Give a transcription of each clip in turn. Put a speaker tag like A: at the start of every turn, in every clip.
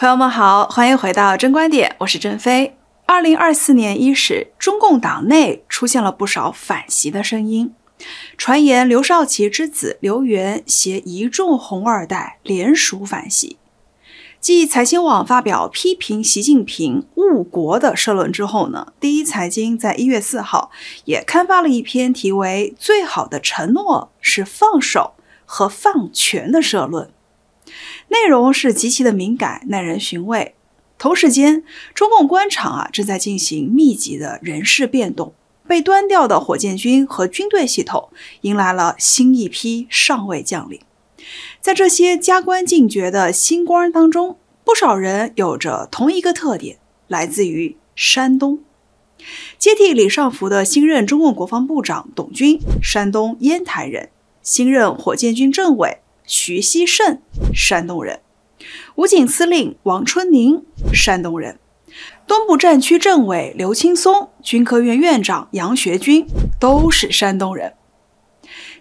A: 朋友们好，欢迎回到真观点，我是甄飞。二零二四年伊始，中共党内出现了不少反袭的声音，传言刘少奇之子刘源携一众红二代联署反袭。继财新网发表批评习近平误国的社论之后呢，第一财经在一月四号也刊发了一篇题为《最好的承诺是放手和放权》的社论。内容是极其的敏感，耐人寻味。同时间，中共官场啊正在进行密集的人事变动，被端掉的火箭军和军队系统迎来了新一批上位将领。在这些加官进爵的新官当中，不少人有着同一个特点，来自于山东。接替李尚福的新任中共国防部长董军，山东烟台人，新任火箭军政委。徐希胜，山东人；武警司令王春宁，山东人；东部战区政委刘青松，军科院院长杨学军，都是山东人。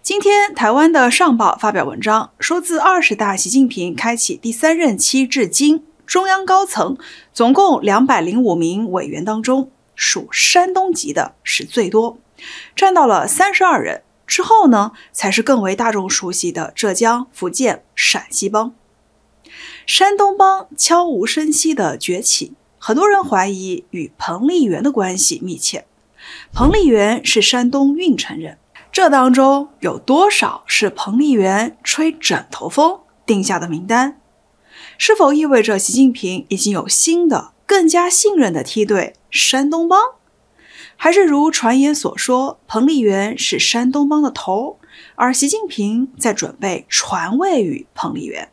A: 今天，台湾的《上报》发表文章说，自二十大习近平开启第三任期至今，中央高层总共两百零五名委员当中，属山东籍的是最多，占到了三十二人。之后呢，才是更为大众熟悉的浙江、福建、陕西帮、山东帮悄无声息的崛起。很多人怀疑与彭丽媛的关系密切。彭丽媛是山东运城人，这当中有多少是彭丽媛吹枕头风定下的名单？是否意味着习近平已经有新的、更加信任的梯队——山东帮？还是如传言所说，彭丽媛是山东帮的头，而习近平在准备传位于彭丽媛。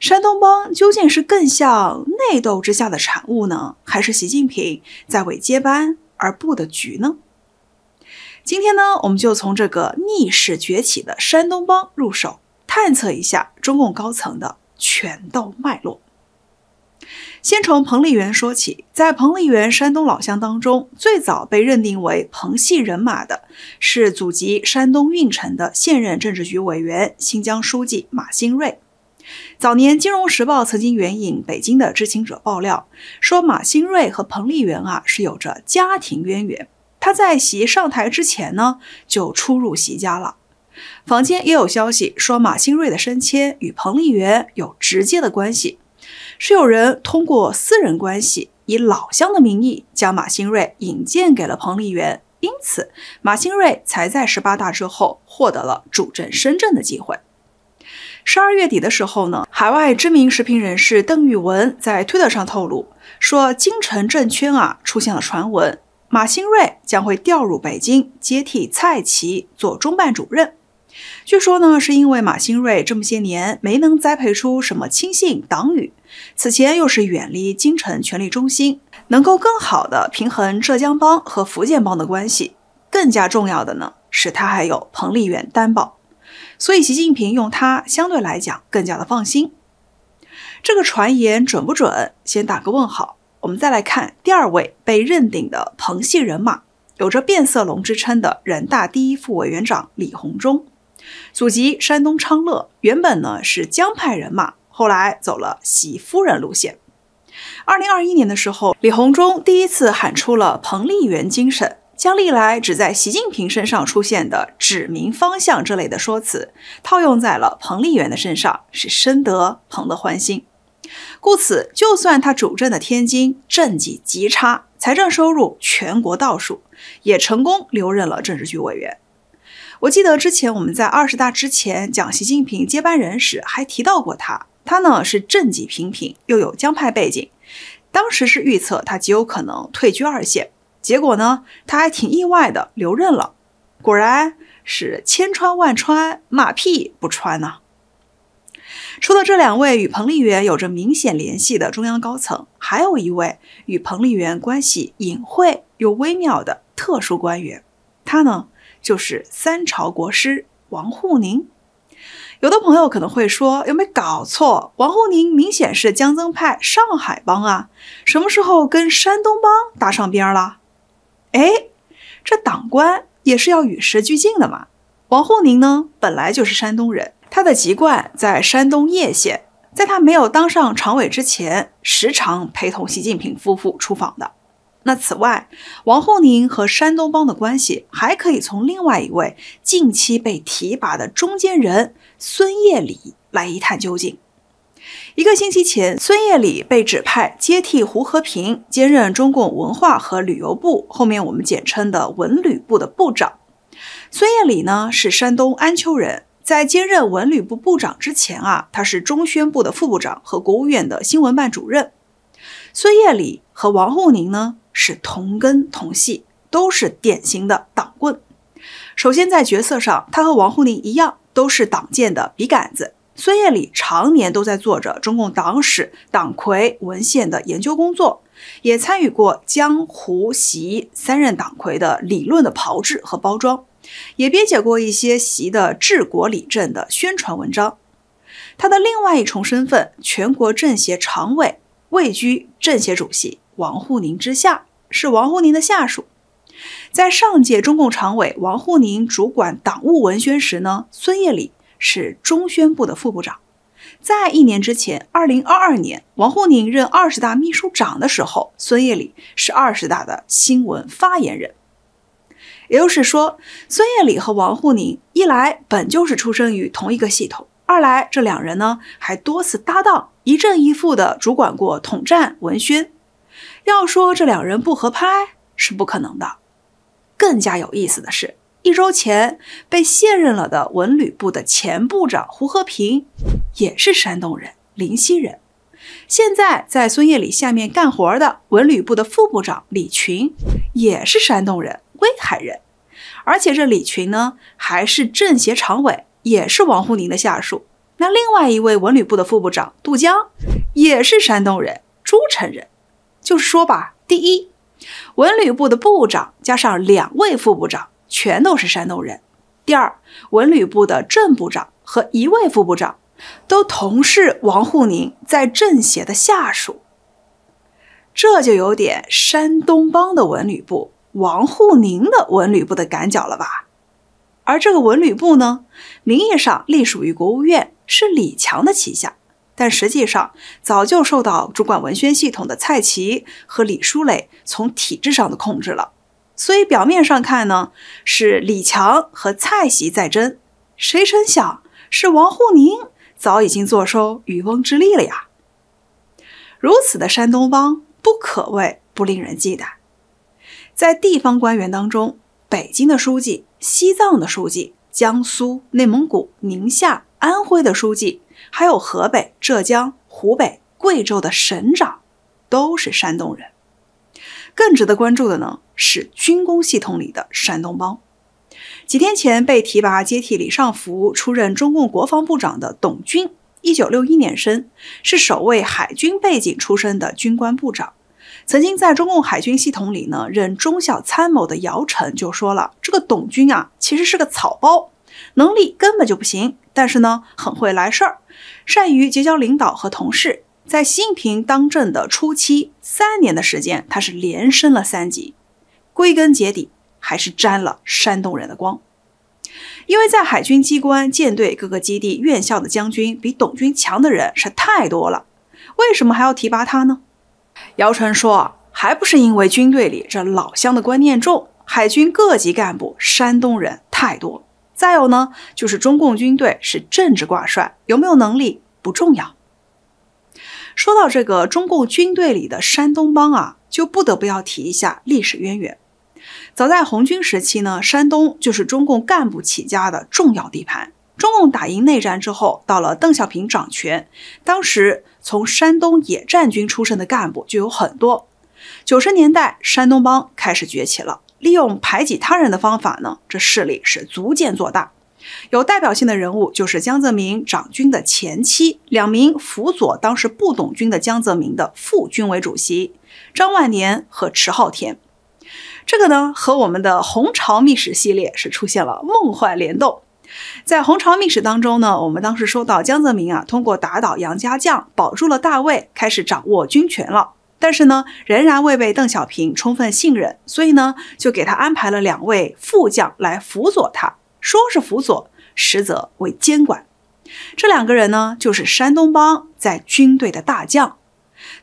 A: 山东帮究竟是更像内斗之下的产物呢，还是习近平在为接班而布的局呢？今天呢，我们就从这个逆势崛起的山东帮入手，探测一下中共高层的权斗脉络。先从彭丽媛说起，在彭丽媛山东老乡当中，最早被认定为彭系人马的是祖籍山东郓城的现任政治局委员、新疆书记马兴瑞。早年，《金融时报》曾经援引北京的知情者爆料，说马兴瑞和彭丽媛啊是有着家庭渊源。他在习上台之前呢，就出入习家了。坊间也有消息说，马兴瑞的升迁与彭丽媛有直接的关系。是有人通过私人关系，以老乡的名义将马兴瑞引荐给了彭丽媛，因此马兴瑞才在十八大之后获得了主政深圳的机会。十二月底的时候呢，海外知名时评人士邓玉文在推特上透露说，京城政圈啊出现了传闻，马兴瑞将会调入北京，接替蔡奇做中办主任。据说呢，是因为马新瑞这么些年没能栽培出什么亲信党羽，此前又是远离京城权力中心，能够更好的平衡浙江帮和福建帮的关系。更加重要的呢，是他还有彭丽媛担保，所以习近平用他相对来讲更加的放心。这个传言准不准？先打个问号。我们再来看第二位被认定的彭系人马，有着变色龙之称的人大第一副委员长李鸿忠。祖籍山东昌乐，原本呢是江派人马，后来走了习夫人路线。二零二一年的时候，李鸿忠第一次喊出了“彭丽媛精神”，将历来只在习近平身上出现的“指明方向”这类的说辞，套用在了彭丽媛的身上，是深得彭的欢心。故此，就算他主政的天津政绩极差，财政收入全国倒数，也成功留任了政治局委员。我记得之前我们在二十大之前讲习近平接班人时，还提到过他。他呢是政绩平平，又有江派背景。当时是预测他极有可能退居二线，结果呢，他还挺意外的留任了。果然是千穿万穿，马屁不穿呐。除了这两位与彭丽媛有着明显联系的中央高层，还有一位与彭丽媛关系隐晦又微妙的特殊官员，他呢？就是三朝国师王沪宁，有的朋友可能会说，有没有搞错？王沪宁明显是江曾派上海帮啊，什么时候跟山东帮搭上边了？哎，这党官也是要与时俱进的嘛。王沪宁呢，本来就是山东人，他的籍贯在山东叶县，在他没有当上常委之前，时常陪同习近平夫妇出访的。那此外，王沪宁和山东帮的关系还可以从另外一位近期被提拔的中间人孙业礼来一探究竟。一个星期前，孙业礼被指派接替胡和平，兼任中共文化和旅游部后面我们简称的文旅部的部长。孙业礼呢是山东安丘人，在兼任文旅部部长之前啊，他是中宣部的副部长和国务院的新闻办主任。孙业礼和王沪宁呢？是同根同系，都是典型的党棍。首先在角色上，他和王沪宁一样，都是党建的笔杆子。孙燕礼常年都在做着中共党史、党魁文献的研究工作，也参与过江、湖、习三任党魁的理论的炮制和包装，也编写过一些习的治国理政的宣传文章。他的另外一重身份，全国政协常委，位居政协主席王沪宁之下。是王沪宁的下属，在上届中共常委王沪宁主管党务文宣时呢，孙业礼是中宣部的副部长。在一年之前，二零二二年，王沪宁任二十大秘书长的时候，孙业礼是二十大的新闻发言人。也就是说，孙业礼和王沪宁一来本就是出生于同一个系统，二来这两人呢还多次搭档，一正一负的主管过统战文宣。要说这两人不合拍是不可能的。更加有意思的是，一周前被卸任了的文旅部的前部长胡和平，也是山东人，临西人。现在在孙业礼下面干活的文旅部的副部长李群，也是山东人，威海人。而且这李群呢，还是政协常委，也是王沪宁的下属。那另外一位文旅部的副部长杜江，也是山东人，诸城人。就是说吧，第一，文旅部的部长加上两位副部长，全都是山东人；第二，文旅部的正部长和一位副部长，都同是王沪宁在政协的下属，这就有点山东帮的文旅部、王沪宁的文旅部的赶脚了吧？而这个文旅部呢，名义上隶属于国务院，是李强的旗下。但实际上，早就受到主管文宣系统的蔡奇和李书磊从体制上的控制了。所以表面上看呢，是李强和蔡奇在争，谁成想是王沪宁早已经坐收渔翁之利了呀！如此的山东帮不可谓不令人忌惮。在地方官员当中，北京的书记、西藏的书记、江苏、内蒙古、宁夏、安徽的书记。还有河北、浙江、湖北、贵州的省长，都是山东人。更值得关注的呢，是军工系统里的山东帮。几天前被提拔接替李尚福出任中共国防部长的董军，一九六一年生，是首位海军背景出身的军官部长。曾经在中共海军系统里呢，任中校参谋的姚晨就说了：“这个董军啊，其实是个草包。”能力根本就不行，但是呢，很会来事儿，善于结交领导和同事。在习近平当政的初期三年的时间，他是连升了三级。归根结底，还是沾了山东人的光，因为在海军机关、舰队各个基地、院校的将军比董军强的人是太多了。为什么还要提拔他呢？姚晨说，还不是因为军队里这老乡的观念重，海军各级干部山东人太多。再有呢，就是中共军队是政治挂帅，有没有能力不重要。说到这个中共军队里的山东帮啊，就不得不要提一下历史渊源。早在红军时期呢，山东就是中共干部起家的重要地盘。中共打赢内战之后，到了邓小平掌权，当时从山东野战军出身的干部就有很多。九十年代，山东帮开始崛起了。利用排挤他人的方法呢，这势力是逐渐做大。有代表性的人物就是江泽民掌军的前妻，两名辅佐当时不懂军的江泽民的副军委主席张万年和迟浩田。这个呢，和我们的《红朝秘史》系列是出现了梦幻联动。在《红朝秘史》当中呢，我们当时说到江泽民啊，通过打倒杨家将，保住了大位，开始掌握军权了。但是呢，仍然未被邓小平充分信任，所以呢，就给他安排了两位副将来辅佐他。说是辅佐，实则为监管。这两个人呢，就是山东帮在军队的大将。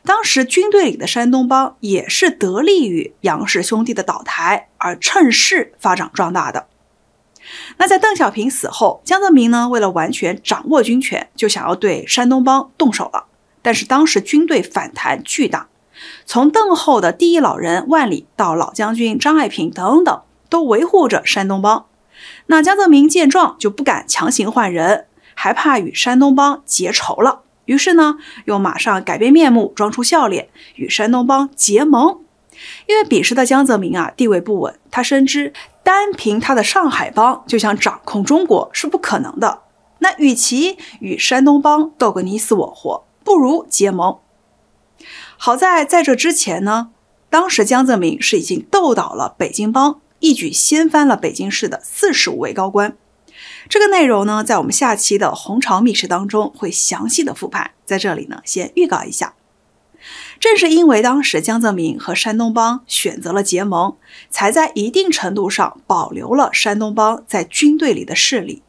A: 当时军队里的山东帮也是得力于杨氏兄弟的倒台而趁势发展壮大的。那在邓小平死后，江泽民呢，为了完全掌握军权，就想要对山东帮动手了。但是当时军队反弹巨大。从邓后的第一老人万里到老将军张爱萍等等，都维护着山东帮。那江泽民见状就不敢强行换人，还怕与山东帮结仇了。于是呢，又马上改变面目，装出笑脸，与山东帮结盟。因为彼时的江泽民啊地位不稳，他深知单凭他的上海帮就想掌控中国是不可能的。那与其与山东帮斗个你死我活，不如结盟。好在在这之前呢，当时江泽民是已经斗倒了北京帮，一举掀翻了北京市的四十五位高官。这个内容呢，在我们下期的《红朝秘史》当中会详细的复盘，在这里呢先预告一下。正是因为当时江泽民和山东帮选择了结盟，才在一定程度上保留了山东帮在军队里的势力。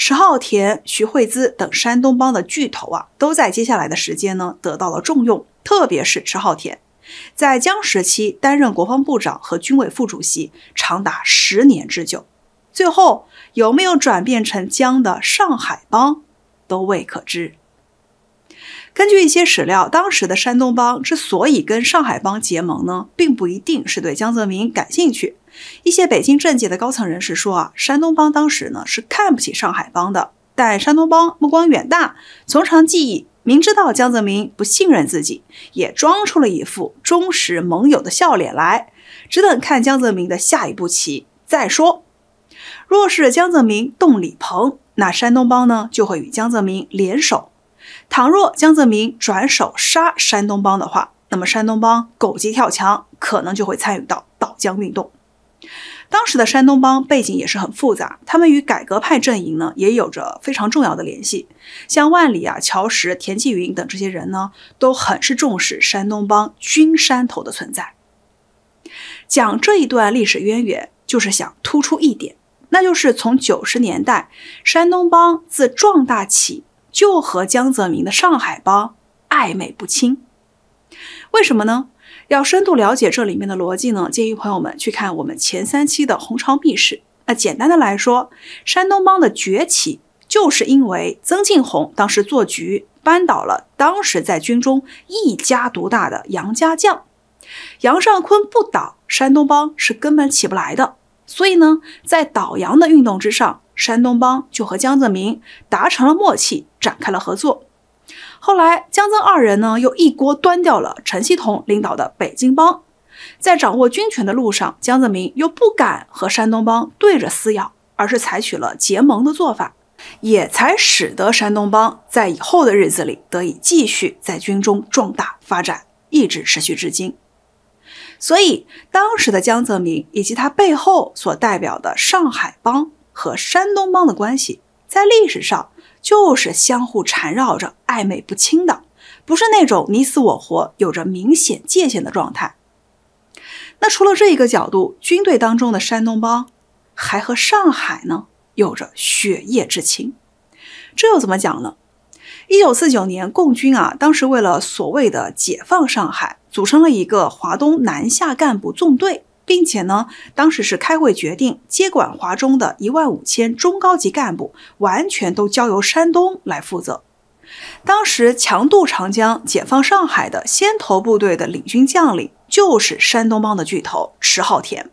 A: 石浩田、徐惠滋等山东帮的巨头啊，都在接下来的时间呢得到了重用。特别是石浩田，在江时期担任国防部长和军委副主席，长达十年之久。最后有没有转变成江的上海帮，都未可知。根据一些史料，当时的山东帮之所以跟上海帮结盟呢，并不一定是对江泽民感兴趣。一些北京政界的高层人士说啊，山东帮当时呢是看不起上海帮的，但山东帮目光远大，从长计议。明知道江泽民不信任自己，也装出了一副忠实盟友的笑脸来，只等看江泽民的下一步棋再说。若是江泽民动李鹏，那山东帮呢就会与江泽民联手；倘若江泽民转手杀山东帮的话，那么山东帮狗急跳墙，可能就会参与到倒江运动。当时的山东帮背景也是很复杂，他们与改革派阵营呢也有着非常重要的联系。像万里啊、乔石、田纪云等这些人呢，都很是重视山东帮军山头的存在。讲这一段历史渊源，就是想突出一点，那就是从九十年代，山东帮自壮大起，就和江泽民的上海帮暧昧不清。为什么呢？要深度了解这里面的逻辑呢，建议朋友们去看我们前三期的《红朝秘史》。那简单的来说，山东帮的崛起就是因为曾庆红当时做局扳倒了当时在军中一家独大的杨家将。杨尚昆不倒，山东帮是根本起不来的。所以呢，在倒杨的运动之上，山东帮就和江泽民达成了默契，展开了合作。后来，江曾二人呢又一锅端掉了陈锡同领导的北京帮，在掌握军权的路上，江泽民又不敢和山东帮对着撕咬，而是采取了结盟的做法，也才使得山东帮在以后的日子里得以继续在军中壮大发展，一直持续至今。所以，当时的江泽民以及他背后所代表的上海帮和山东帮的关系，在历史上。就是相互缠绕着、暧昧不清的，不是那种你死我活、有着明显界限的状态。那除了这一个角度，军队当中的山东帮还和上海呢有着血液之情，这又怎么讲呢？一九四九年，共军啊，当时为了所谓的解放上海，组成了一个华东南下干部纵队。并且呢，当时是开会决定接管华中的一万五千中高级干部，完全都交由山东来负责。当时强渡长江、解放上海的先头部队的领军将领，就是山东帮的巨头迟浩田。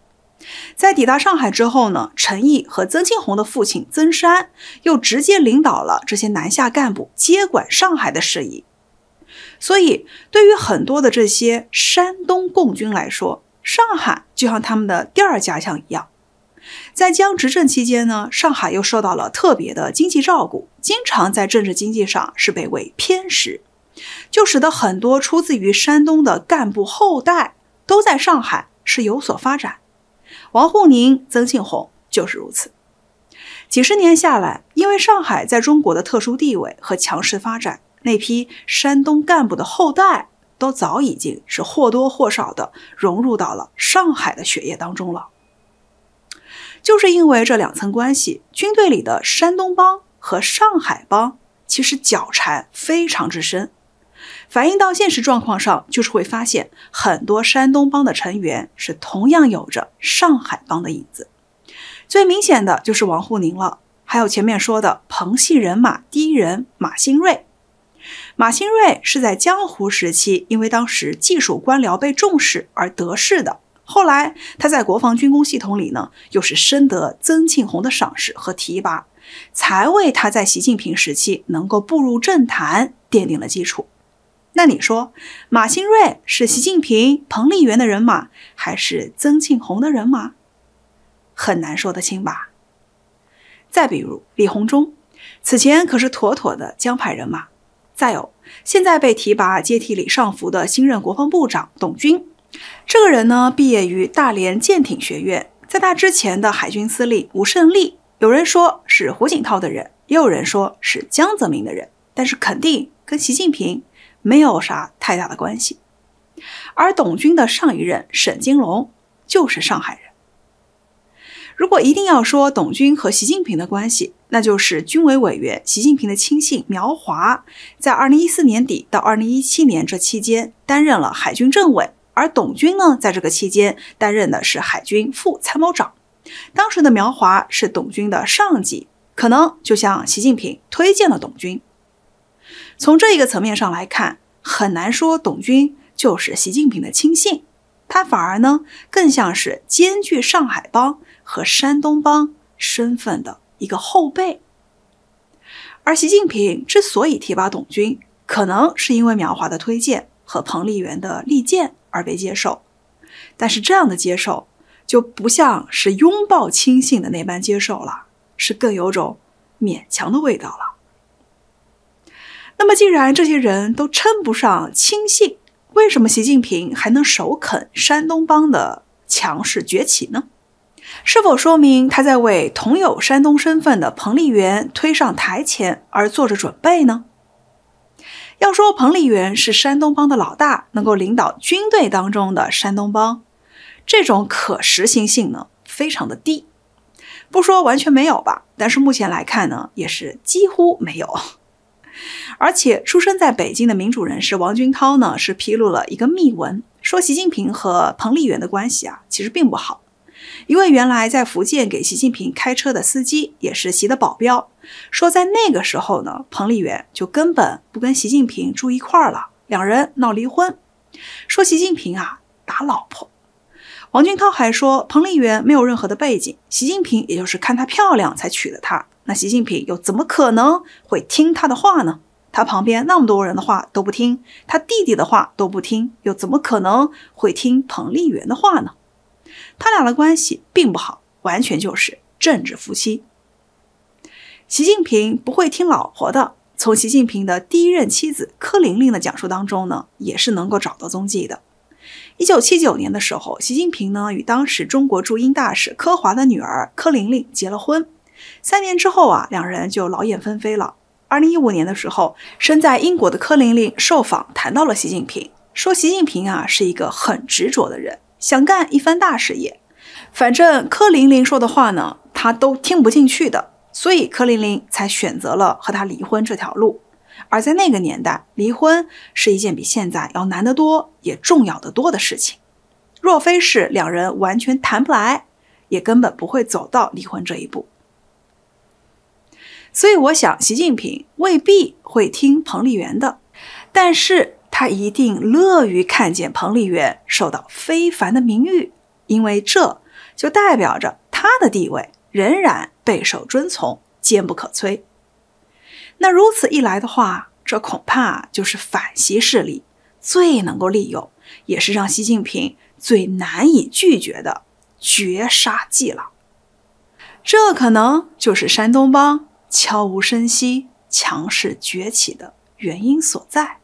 A: 在抵达上海之后呢，陈毅和曾庆红的父亲曾山又直接领导了这些南下干部接管上海的事宜。所以，对于很多的这些山东共军来说，上海就像他们的第二家乡一样，在江执政期间呢，上海又受到了特别的经济照顾，经常在政治经济上是被为偏食，就使得很多出自于山东的干部后代都在上海是有所发展。王沪宁、曾庆红就是如此。几十年下来，因为上海在中国的特殊地位和强势发展，那批山东干部的后代。都早已经是或多或少的融入到了上海的血液当中了。就是因为这两层关系，军队里的山东帮和上海帮其实脚缠非常之深。反映到现实状况上，就是会发现很多山东帮的成员是同样有着上海帮的影子。最明显的就是王沪宁了，还有前面说的彭系人马第一人马兴瑞。马新瑞是在江湖时期，因为当时技术官僚被重视而得势的。后来他在国防军工系统里呢，又是深得曾庆红的赏识和提拔，才为他在习近平时期能够步入政坛奠定了基础。那你说，马新瑞是习近平、彭丽媛的人马，还是曾庆红的人马？很难说得清吧。再比如李鸿忠，此前可是妥妥的江派人马。再有，现在被提拔接替李尚福的新任国防部长董军，这个人呢，毕业于大连舰艇学院，在他之前的海军司令吴胜利，有人说是胡锦涛的人，也有人说是江泽民的人，但是肯定跟习近平没有啥太大的关系。而董军的上一任沈金龙就是上海人。如果一定要说董军和习近平的关系，那就是军委委员习近平的亲信苗华，在二零一四年底到二零一七年这期间担任了海军政委，而董军呢，在这个期间担任的是海军副参谋长。当时的苗华是董军的上级，可能就向习近平推荐了董军。从这一个层面上来看，很难说董军就是习近平的亲信，他反而呢更像是兼具上海帮。和山东帮身份的一个后辈，而习近平之所以提拔董军，可能是因为苗华的推荐和彭丽媛的力荐而被接受，但是这样的接受就不像是拥抱亲信的那般接受了，是更有种勉强的味道了。那么，既然这些人都称不上亲信，为什么习近平还能首肯山东帮的强势崛起呢？是否说明他在为同有山东身份的彭丽媛推上台前而做着准备呢？要说彭丽媛是山东帮的老大，能够领导军队当中的山东帮，这种可实行性呢，非常的低。不说完全没有吧，但是目前来看呢，也是几乎没有。而且出生在北京的民主人士王军涛呢，是披露了一个秘闻，说习近平和彭丽媛的关系啊，其实并不好。一位原来在福建给习近平开车的司机，也是习的保镖，说在那个时候呢，彭丽媛就根本不跟习近平住一块儿了，两人闹离婚。说习近平啊打老婆。王俊涛还说彭丽媛没有任何的背景，习近平也就是看她漂亮才娶了她。那习近平又怎么可能会听他的话呢？他旁边那么多人的话都不听，他弟弟的话都不听，又怎么可能会听彭丽媛的话呢？他俩的关系并不好，完全就是政治夫妻。习近平不会听老婆的。从习近平的第一任妻子柯玲玲的讲述当中呢，也是能够找到踪迹的。一九七九年的时候，习近平呢与当时中国驻英大使柯华的女儿柯玲玲结了婚。三年之后啊，两人就劳燕分飞了。二零一五年的时候，身在英国的柯玲玲受访谈到了习近平，说习近平啊是一个很执着的人。想干一番大事业，反正柯玲玲说的话呢，他都听不进去的，所以柯玲玲才选择了和他离婚这条路。而在那个年代，离婚是一件比现在要难得多、也重要的多的事情。若非是两人完全谈不来，也根本不会走到离婚这一步。所以我想，习近平未必会听彭丽媛的，但是。他一定乐于看见彭丽媛受到非凡的名誉，因为这就代表着他的地位仍然备受尊崇，坚不可摧。那如此一来的话，这恐怕就是反习势力最能够利用，也是让习近平最难以拒绝的绝杀伎了。这可能就是山东帮悄无声息强势崛起的原因所在。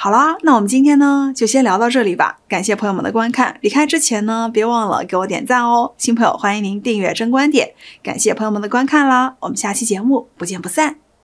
A: 好啦，那我们今天呢就先聊到这里吧。感谢朋友们的观看，离开之前呢，别忘了给我点赞哦。新朋友，欢迎您订阅真观点。感谢朋友们的观看啦，我们下期节目不见不散。